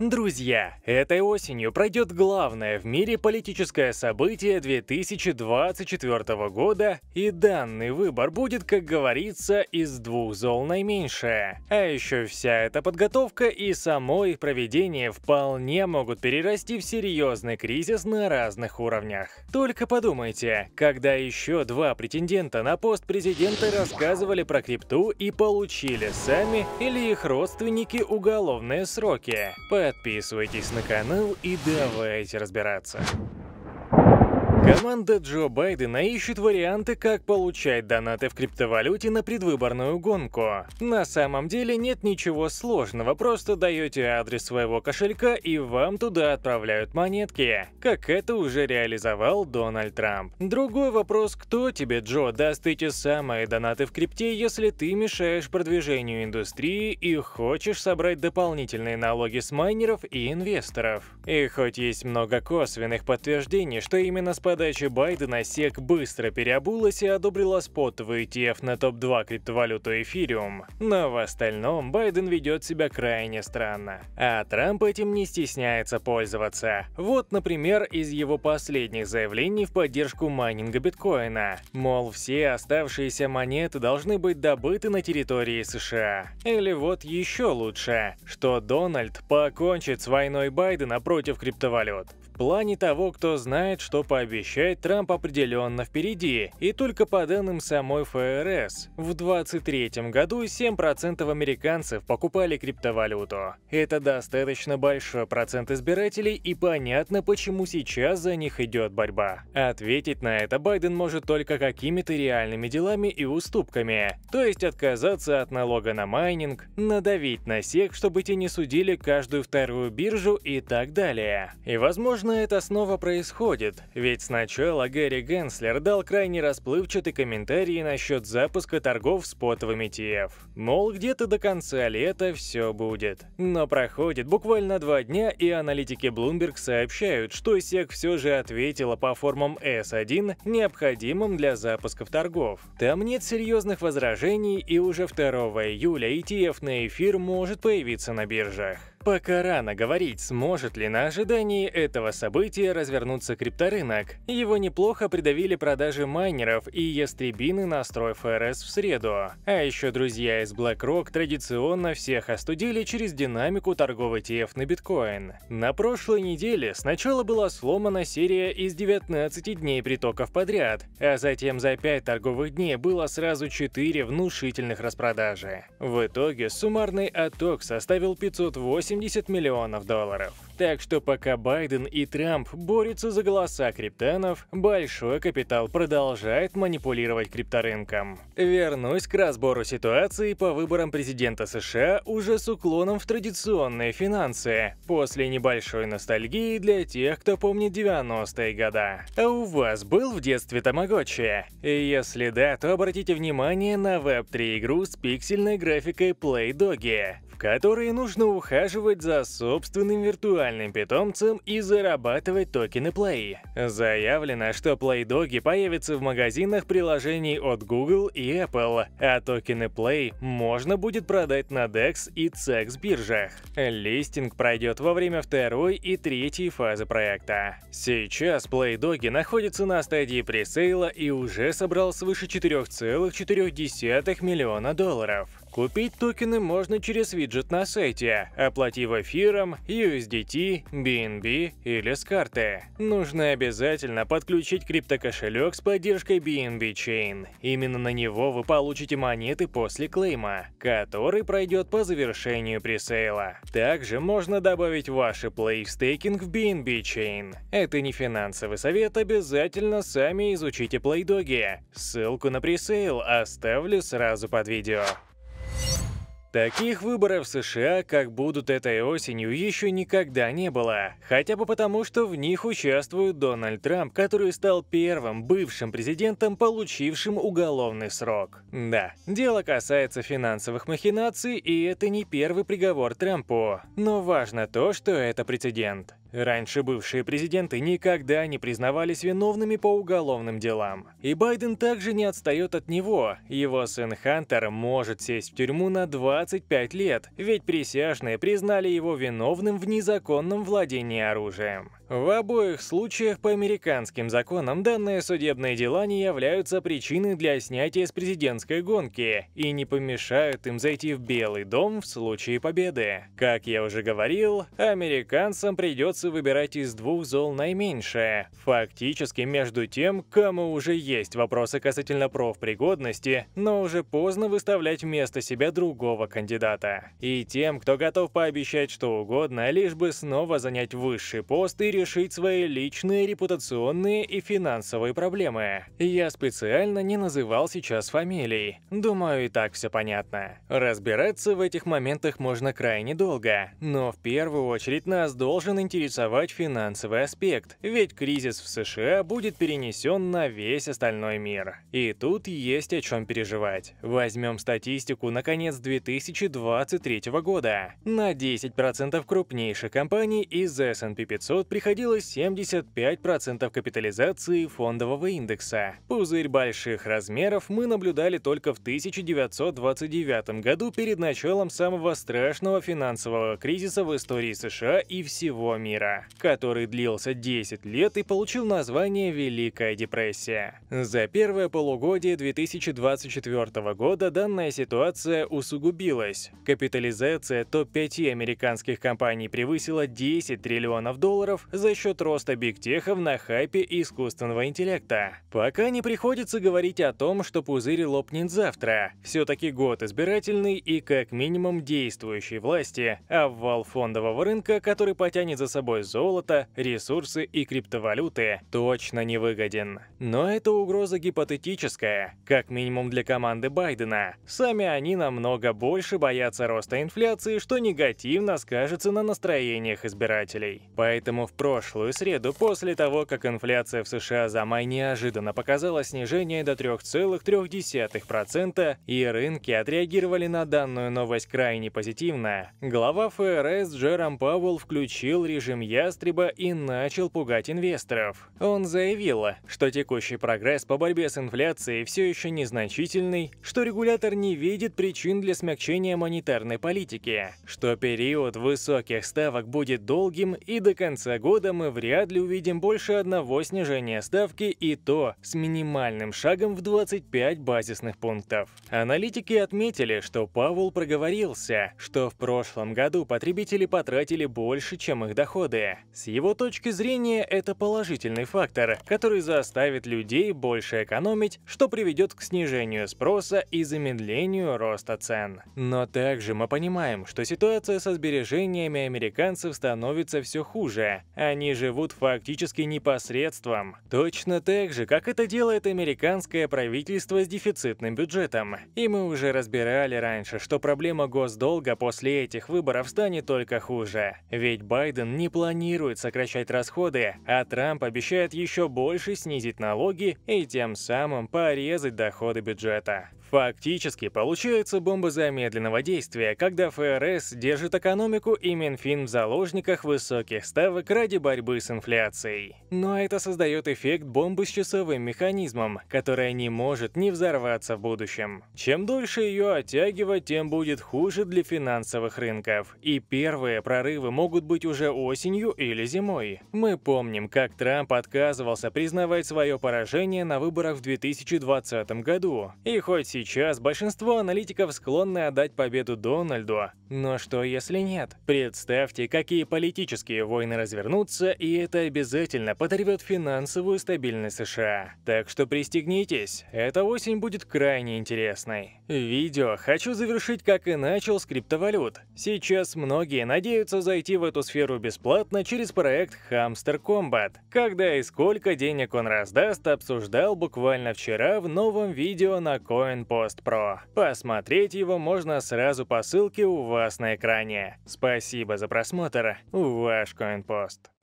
Друзья, этой осенью пройдет главное в мире политическое событие 2024 года, и данный выбор будет, как говорится, из двух зол наименьшее. А еще вся эта подготовка и само их проведение вполне могут перерасти в серьезный кризис на разных уровнях. Только подумайте, когда еще два претендента на пост президента рассказывали про крипту и получили сами или их родственники уголовные сроки подписывайтесь на канал и давайте разбираться. Команда Джо Байдена ищет варианты, как получать донаты в криптовалюте на предвыборную гонку. На самом деле нет ничего сложного, просто даете адрес своего кошелька и вам туда отправляют монетки, как это уже реализовал Дональд Трамп. Другой вопрос, кто тебе, Джо, даст эти самые донаты в крипте, если ты мешаешь продвижению индустрии и хочешь собрать дополнительные налоги с майнеров и инвесторов. И хоть есть много косвенных подтверждений, что именно с под Задача Байдена СЕК быстро переобулась и одобрила спот спотовый ETF на топ-2 криптовалюту эфириум. Но в остальном Байден ведет себя крайне странно. А Трамп этим не стесняется пользоваться. Вот, например, из его последних заявлений в поддержку майнинга биткоина. Мол, все оставшиеся монеты должны быть добыты на территории США. Или вот еще лучше, что Дональд покончит с войной Байдена против криптовалют. В плане того, кто знает, что пообещал ощущает Трамп определенно впереди. И только по данным самой ФРС, в 2023 году 7% американцев покупали криптовалюту. Это достаточно большой процент избирателей и понятно, почему сейчас за них идет борьба. Ответить на это Байден может только какими-то реальными делами и уступками, то есть отказаться от налога на майнинг, надавить на всех, чтобы те не судили каждую вторую биржу и так далее. И возможно это снова происходит, ведь с Сначала Гэри Генслер дал крайне расплывчатый комментарий насчет запуска торгов с потовыми ETF. Мол, где-то до конца лета все будет. Но проходит буквально два дня, и аналитики Bloomberg сообщают, что SEC все же ответила по формам S1, необходимым для запусков торгов. Там нет серьезных возражений, и уже 2 июля ETF на эфир может появиться на биржах. Пока рано говорить, сможет ли на ожидании этого события развернуться крипторынок. Его неплохо придавили продажи майнеров и ястребины настрой ФРС в среду. А еще друзья из BlackRock традиционно всех остудили через динамику торговой TF на биткоин. На прошлой неделе сначала была сломана серия из 19 дней притоков подряд, а затем за 5 торговых дней было сразу 4 внушительных распродажи. В итоге суммарный отток составил 508 70 миллионов долларов. Так что пока Байден и Трамп борются за голоса криптонов, большой капитал продолжает манипулировать крипторынком. Вернусь к разбору ситуации по выборам президента США уже с уклоном в традиционные финансы, после небольшой ностальгии для тех, кто помнит 90-е года. А у вас был в детстве тамагочи? Если да, то обратите внимание на веб 3 игру с пиксельной графикой Play Doggy в которые нужно ухаживать за собственным виртуальным питомцем и зарабатывать токены Play. Заявлено, что Play-доги появится в магазинах приложений от Google и Apple, а токены Play можно будет продать на DEX и CEX биржах. Листинг пройдет во время второй и третьей фазы проекта. Сейчас Play-доги находится на стадии пресейла и уже собрал свыше 4,4 миллиона долларов. Купить токены можно через виджет на сайте, оплатив эфиром, USDT, BNB или с карты. Нужно обязательно подключить криптокошелек с поддержкой BNB Chain. Именно на него вы получите монеты после клейма, который пройдет по завершению пресейла. Также можно добавить ваши плейстейкинг в BNB Chain. Это не финансовый совет, обязательно сами изучите плейдоги. Ссылку на пресейл оставлю сразу под видео. Таких выборов в США, как будут этой осенью, еще никогда не было. Хотя бы потому, что в них участвует Дональд Трамп, который стал первым бывшим президентом, получившим уголовный срок. Да, дело касается финансовых махинаций, и это не первый приговор Трампу. Но важно то, что это прецедент. Раньше бывшие президенты никогда не признавались виновными по уголовным делам. И Байден также не отстает от него. Его сын Хантер может сесть в тюрьму на 25 лет, ведь присяжные признали его виновным в незаконном владении оружием. В обоих случаях по американским законам данные судебные дела не являются причиной для снятия с президентской гонки и не помешают им зайти в Белый дом в случае победы. Как я уже говорил, американцам придется выбирать из двух зол наименьшее. Фактически между тем, кому уже есть вопросы касательно профпригодности, но уже поздно выставлять вместо себя другого кандидата. И тем, кто готов пообещать что угодно, лишь бы снова занять высший пост и решить свои личные репутационные и финансовые проблемы. Я специально не называл сейчас фамилий. Думаю, и так все понятно. Разбираться в этих моментах можно крайне долго, но в первую очередь нас должен интересовать финансовый аспект, ведь кризис в США будет перенесен на весь остальной мир. И тут есть о чем переживать. Возьмем статистику на конец 2023 года. На 10% крупнейших компаний из S&P 500 приходилось находилось 75% капитализации фондового индекса. Пузырь больших размеров мы наблюдали только в 1929 году перед началом самого страшного финансового кризиса в истории США и всего мира, который длился 10 лет и получил название Великая депрессия. За первое полугодие 2024 года данная ситуация усугубилась. Капитализация топ-5 американских компаний превысила 10 триллионов долларов, за счет роста бигтехов на хайпе искусственного интеллекта. Пока не приходится говорить о том, что пузырь лопнет завтра. Все-таки год избирательный и как минимум действующей власти, обвал а фондового рынка, который потянет за собой золото, ресурсы и криптовалюты, точно не выгоден. Но это угроза гипотетическая, как минимум для команды Байдена. Сами они намного больше боятся роста инфляции, что негативно скажется на настроениях избирателей. Поэтому в прошлом прошлую среду, после того, как инфляция в США за май неожиданно показала снижение до 3,3%, и рынки отреагировали на данную новость крайне позитивно, глава ФРС Джером Пауэлл включил режим ястреба и начал пугать инвесторов. Он заявил, что текущий прогресс по борьбе с инфляцией все еще незначительный, что регулятор не видит причин для смягчения монетарной политики, что период высоких ставок будет долгим и до конца года года мы вряд ли увидим больше одного снижения ставки и то с минимальным шагом в 25 базисных пунктов. Аналитики отметили, что Павел проговорился, что в прошлом году потребители потратили больше, чем их доходы. С его точки зрения это положительный фактор, который заставит людей больше экономить, что приведет к снижению спроса и замедлению роста цен. Но также мы понимаем, что ситуация со сбережениями американцев становится все хуже, а они живут фактически непосредством. Точно так же, как это делает американское правительство с дефицитным бюджетом. И мы уже разбирали раньше, что проблема госдолга после этих выборов станет только хуже. Ведь Байден не планирует сокращать расходы, а Трамп обещает еще больше снизить налоги и тем самым порезать доходы бюджета. Фактически получается бомба замедленного действия, когда ФРС держит экономику и Минфин в заложниках высоких ставок ради борьбы с инфляцией. Но это создает эффект бомбы с часовым механизмом, которая не может не взорваться в будущем. Чем дольше ее оттягивать, тем будет хуже для финансовых рынков. И первые прорывы могут быть уже осенью или зимой. Мы помним, как Трамп отказывался признавать свое поражение на выборах в 2020 году. И хоть Сейчас большинство аналитиков склонны отдать победу Дональду. Но что если нет? Представьте, какие политические войны развернутся, и это обязательно подорвет финансовую стабильность США. Так что пристегнитесь, эта осень будет крайне интересной. Видео хочу завершить, как и начал, с криптовалют. Сейчас многие надеются зайти в эту сферу бесплатно через проект Hamster Combat. Когда и сколько денег он раздаст, обсуждал буквально вчера в новом видео на Coin Post Pro. Посмотреть его можно сразу по ссылке у вас на экране. Спасибо за просмотр, ваш CoinPost.